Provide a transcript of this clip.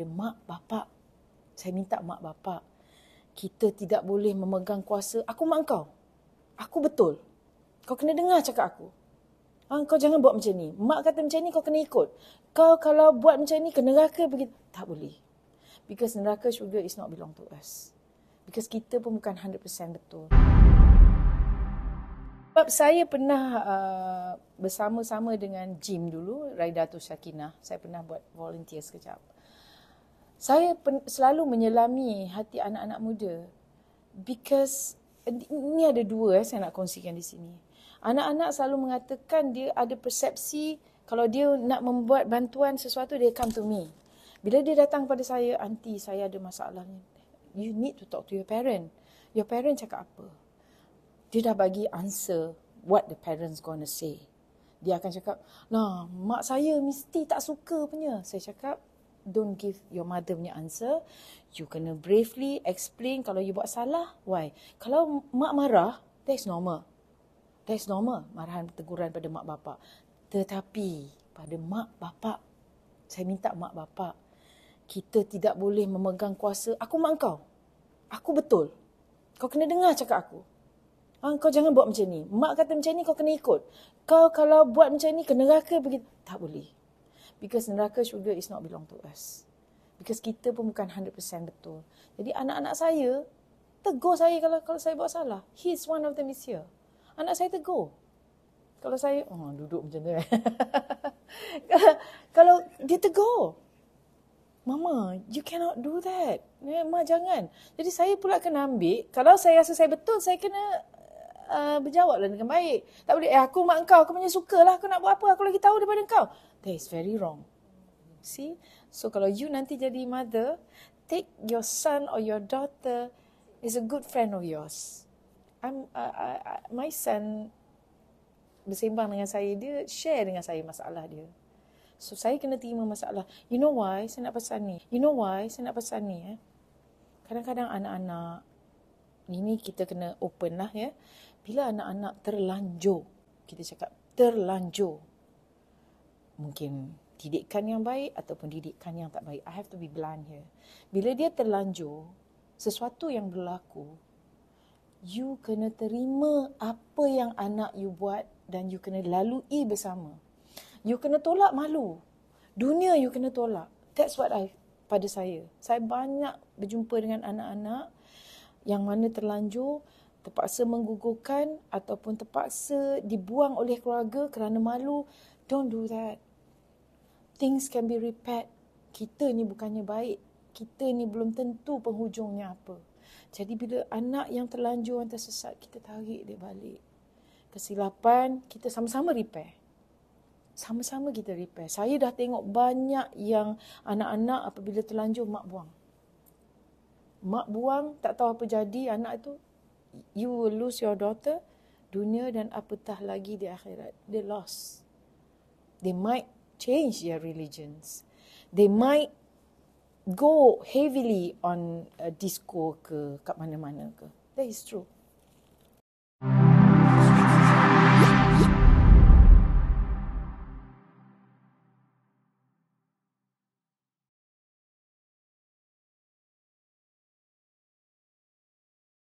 kepada mak bapa Saya minta mak bapa Kita tidak boleh memegang kuasa. Aku mak kau. Aku betul. Kau kena dengar cakap aku. Ha, kau jangan buat macam ni. Mak kata macam ni kau kena ikut. Kau kalau buat macam ni ke neraka pergi. Tak boleh. Because neraka syurga is not belong to us. Because kita pun bukan 100% betul. Sebab saya pernah uh, bersama-sama dengan Jim dulu, Raidatul Syakinah. Saya pernah buat volunteer sekejap saya pen- selalu menyelami hati anak-anak muda because ini ada dua eh, saya nak kongsikan di sini. Anak-anak selalu mengatakan dia ada persepsi kalau dia nak membuat bantuan sesuatu dia come to me. Bila dia datang pada saya, aunty saya ada masalah ni. You need to talk to your parent. Your parent cakap apa? Dia dah bagi answer what the parents gonna say. Dia akan cakap, nah mak saya mesti tak suka punya. Saya cakap, don't give your mother punya answer. You kena bravely explain kalau you buat salah, why? Kalau mak marah, that's normal. That's normal, marahan teguran pada mak bapak. Tetapi, pada mak bapak, saya minta mak bapak, kita tidak boleh memegang kuasa, aku mak kau. Aku betul. Kau kena dengar cakap aku. Ah, kau jangan buat macam ni. Mak kata macam ni, kau kena ikut. Kau kalau buat macam ni, kena raka begitu. Tak boleh. Because neraka syurga is not belong to us. Because kita pun bukan 100% betul. Jadi anak-anak saya tegur saya kalau kalau saya buat salah. He is one of them is here. Anak saya tegur. Kalau saya, oh, duduk macam tu. kalau, kalau dia tegur. Mama, you cannot do that. Mama, jangan. Jadi saya pula kena ambil. Kalau saya rasa saya betul, saya kena Eh, berjawab lah dengan baik. Tak boleh, eh aku mak kau, aku punya suka lah, aku nak buat apa, aku lagi tahu daripada kau. That is very wrong. See? So kalau you nanti jadi mother, take your son or your daughter is a good friend of yours. I'm, uh, I, I, my son bersembang dengan saya, dia share dengan saya masalah dia. So saya kena terima masalah. You know why saya nak pesan ni? You know why saya nak pesan ni? Eh? Kadang-kadang anak-anak, ini kita kena open lah ya bila anak-anak terlanjur, kita cakap terlanjur, mungkin didikan yang baik ataupun didikan yang tak baik. I have to be blunt here. Bila dia terlanjur, sesuatu yang berlaku, you kena terima apa yang anak you buat dan you kena lalui bersama. You kena tolak malu. Dunia you kena tolak. That's what I pada saya. Saya banyak berjumpa dengan anak-anak yang mana terlanjur, terpaksa menggugurkan ataupun terpaksa dibuang oleh keluarga kerana malu, don't do that. Things can be repaired. Kita ni bukannya baik. Kita ni belum tentu penghujungnya apa. Jadi bila anak yang terlanjur yang tersesat, kita tarik dia balik. Kesilapan, kita sama-sama repair. Sama-sama kita repair. Saya dah tengok banyak yang anak-anak apabila terlanjur, mak buang. Mak buang, tak tahu apa jadi anak itu, you will lose your daughter, dunia dan apatah lagi di akhirat. They lost. They might change their religions. They might go heavily on a uh, disco ke kat mana-mana ke. That is true.